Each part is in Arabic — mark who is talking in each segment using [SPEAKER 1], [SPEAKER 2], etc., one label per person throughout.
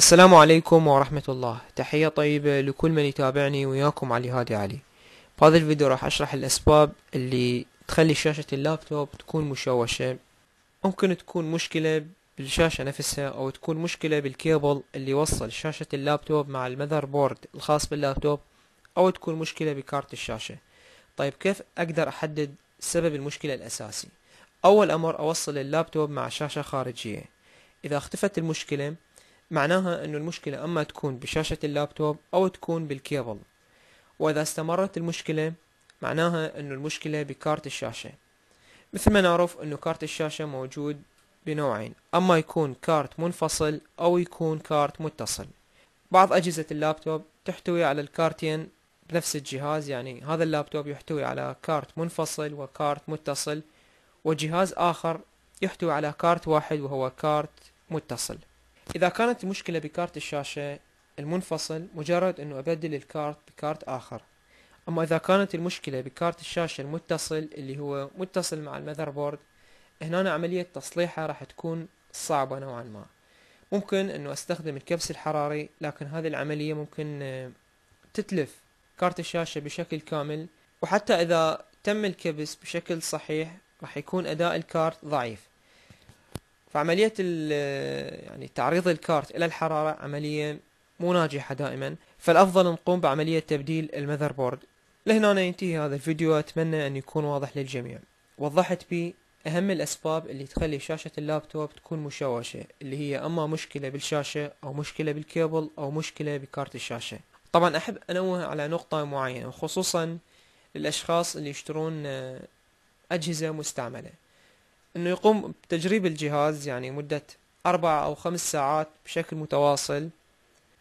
[SPEAKER 1] السلام عليكم ورحمة الله تحية طيبة لكل من يتابعني وياكم علي هادي علي بهذا الفيديو راح اشرح الاسباب اللي تخلي شاشة اللابتوب تكون مشوشة ممكن تكون مشكلة بالشاشة نفسها او تكون مشكلة بالكيبل اللي يوصل شاشة اللابتوب مع المذر بورد الخاص باللابتوب او تكون مشكلة بكارت الشاشة طيب كيف اقدر احدد سبب المشكلة الاساسي اول امر اوصل اللابتوب مع شاشة خارجية اذا اختفت المشكلة معناها أن المشكلة أما تكون بشاشة اللابتوب أو تكون بالكيبل وإذا استمرت المشكلة معناها أن المشكلة بكارت الشاشة مثل ما نعرف أنه كارت الشاشة موجود بنوعين أما يكون كارت منفصل أو يكون كارت متصل بعض أجهزة اللابتوب تحتوي على الكارتين بنفس الجهاز يعني هذا اللابتوب يحتوي على كارت منفصل وكارت متصل وجهاز آخر يحتوي على كارت واحد وهو كارت متصل إذا كانت المشكلة بكارت الشاشة المنفصل مجرد أنه أبدل الكارت بكارت آخر أما إذا كانت المشكلة بكارت الشاشة المتصل اللي هو متصل مع المذر بورد هنا عملية تصليحه راح تكون صعبة نوعا ما ممكن أنه أستخدم الكبس الحراري لكن هذه العملية ممكن آه، تتلف كارت الشاشة بشكل كامل وحتى إذا تم الكبس بشكل صحيح راح يكون أداء الكارت ضعيف فعملية يعني تعريض الكارت إلى الحرارة عملية مو ناجحة دائما فالأفضل نقوم بعملية تبديل المذر بورد لهنا ينتهي هذا الفيديو أتمنى أن يكون واضح للجميع وضحت بي أهم الأسباب اللي تخلي شاشة اللابتوب تكون مشوشة اللي هي أما مشكلة بالشاشة أو مشكلة بالكيبل أو مشكلة بكارت الشاشة طبعا أحب أنوه على نقطة معينة خصوصا للأشخاص اللي يشترون آه، أجهزة مستعملة انه يقوم بتجريب الجهاز يعني مدة اربع او خمس ساعات بشكل متواصل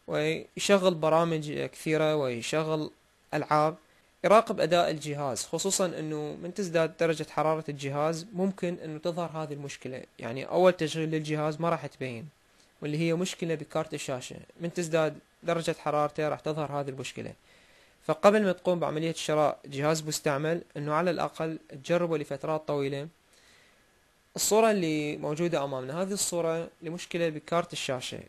[SPEAKER 1] ويشغل برامج كثيرة ويشغل العاب يراقب اداء الجهاز خصوصا انه من تزداد درجة حرارة الجهاز ممكن انه تظهر هذه المشكلة يعني اول تشغيل للجهاز ما راح تبين واللي هي مشكلة بكارت الشاشة من تزداد درجة حرارته راح تظهر هذه المشكلة فقبل ما تقوم بعملية شراء جهاز مستعمل انه على الاقل تجربه لفترات طويلة الصورة اللي موجودة أمامنا هذه الصورة لمشكلة بكارت الشاشة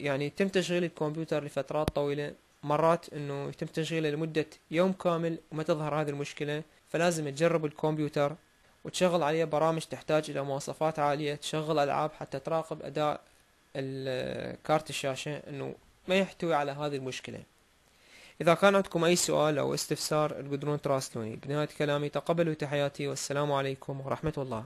[SPEAKER 1] يعني يتم تشغيل الكمبيوتر لفترات طويلة مرات انه يتم تشغيله لمدة يوم كامل وما تظهر هذه المشكلة فلازم تجرب الكمبيوتر وتشغل عليه برامج تحتاج الى مواصفات عالية تشغل العاب حتى تراقب اداء كارت الشاشة انه ما يحتوي على هذه المشكلة اذا كان عندكم اي سؤال او استفسار تقدرون تراسلوني بنهاية كلامي تقبلوا تحياتي والسلام عليكم ورحمة الله